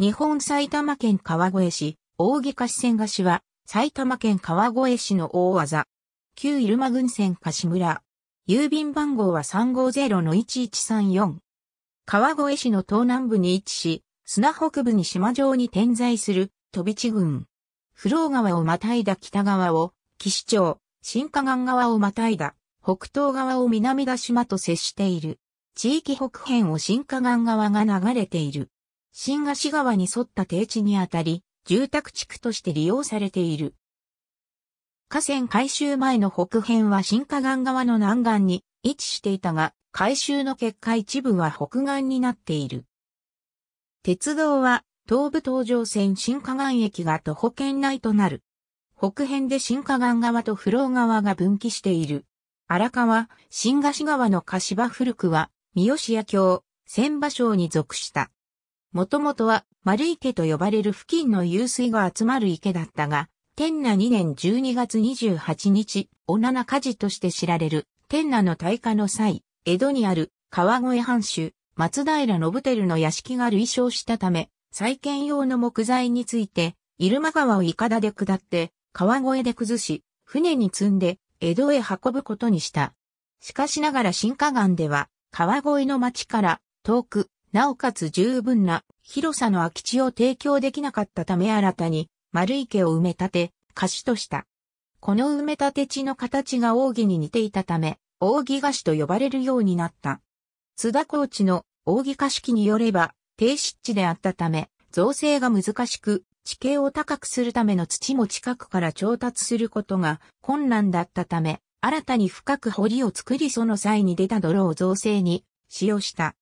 日本埼玉県川越市、大毛貸線菓子は、埼玉県川越市の大技。旧入間郡線柏村。郵便番号は350-1134。川越市の東南部に位置し、砂北部に島上に点在する、飛び地郡。不老川をまたいだ北側を、岸町、新河岸側をまたいだ、北東側を南田島と接している。地域北辺を新河岸側が流れている。新河岸川に沿った低地にあたり、住宅地区として利用されている。河川改修前の北辺は新河岸側の南岸に位置していたが、改修の結果一部は北岸になっている。鉄道は東武東上線新河岸駅が徒歩圏内となる。北辺で新河岸側と不老側が分岐している。荒川、新河岸川の柏古くは、三好屋橋、千場省に属した。もともとは丸池と呼ばれる付近の湧水が集まる池だったが、天那2年12月28日、お七火事として知られる天那の大火の際、江戸にある川越藩主、松平信輝の屋敷が類焼したため、再建用の木材について、入間川をいかだで下って、川越で崩し、船に積んで、江戸へ運ぶことにした。しかしながら新河岸では、川越の町から、遠く、なおかつ十分な広さの空き地を提供できなかったため新たに丸池を埋め立て、貸しとした。この埋め立て地の形が扇に似ていたため、扇菓子と呼ばれるようになった。津田高地の扇菓子機によれば、低湿地であったため、造成が難しく、地形を高くするための土も近くから調達することが困難だったため、新たに深く堀を作りその際に出た泥を造成に使用した。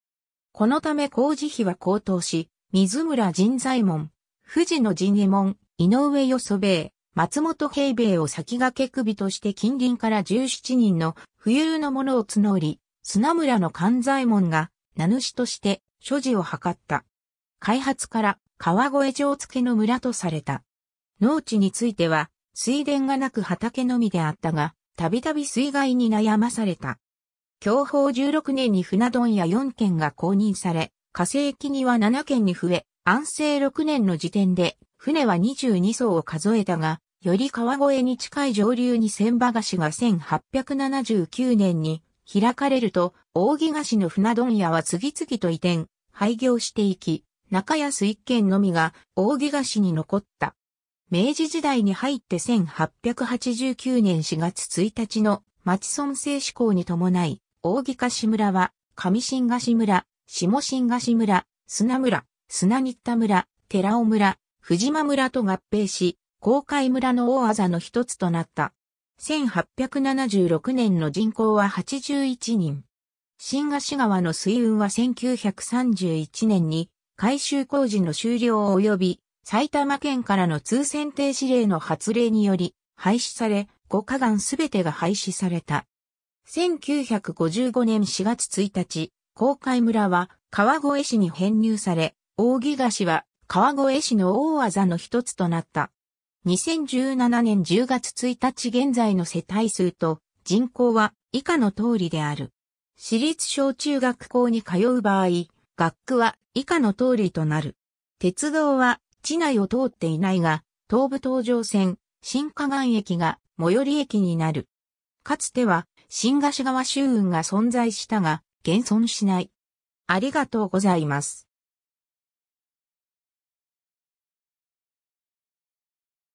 このため工事費は高騰し、水村神左衛門、士の陣右衛門、井上よそべ松本平米を先駆け首として近隣から17人の富裕の者を募り、砂村の勘左衛門が名主として所持を図った。開発から川越城付の村とされた。農地については水田がなく畑のみであったが、たびたび水害に悩まされた。享保16年に船問屋4件が公認され、火星記には7件に増え、安政6年の時点で、船は22艘を数えたが、より川越に近い上流に千葉菓子が1879年に開かれると、扇菓子の船問屋は次々と移転、廃業していき、中安一軒のみが扇菓子に残った。明治時代に入って1889年4月1日の町村政施行に伴い、大木菓子村は、上新菓子村、下新菓子村、砂村、砂新田村、寺尾村、藤間村と合併し、公海村の大技の一つとなった。1876年の人口は81人。新菓子川の水運は1931年に改修工事の終了及び埼玉県からの通船停止令の発令により廃止され、5河岸すべてが廃止された。1955年4月1日、公海村は川越市に編入され、扇菓子は川越市の大技の一つとなった。2017年10月1日現在の世帯数と人口は以下の通りである。私立小中学校に通う場合、学区は以下の通りとなる。鉄道は地内を通っていないが、東武東上線、新河岸駅が最寄り駅になる。かつては新菓子川州運が存在したが、現存しない。ありがとうございます。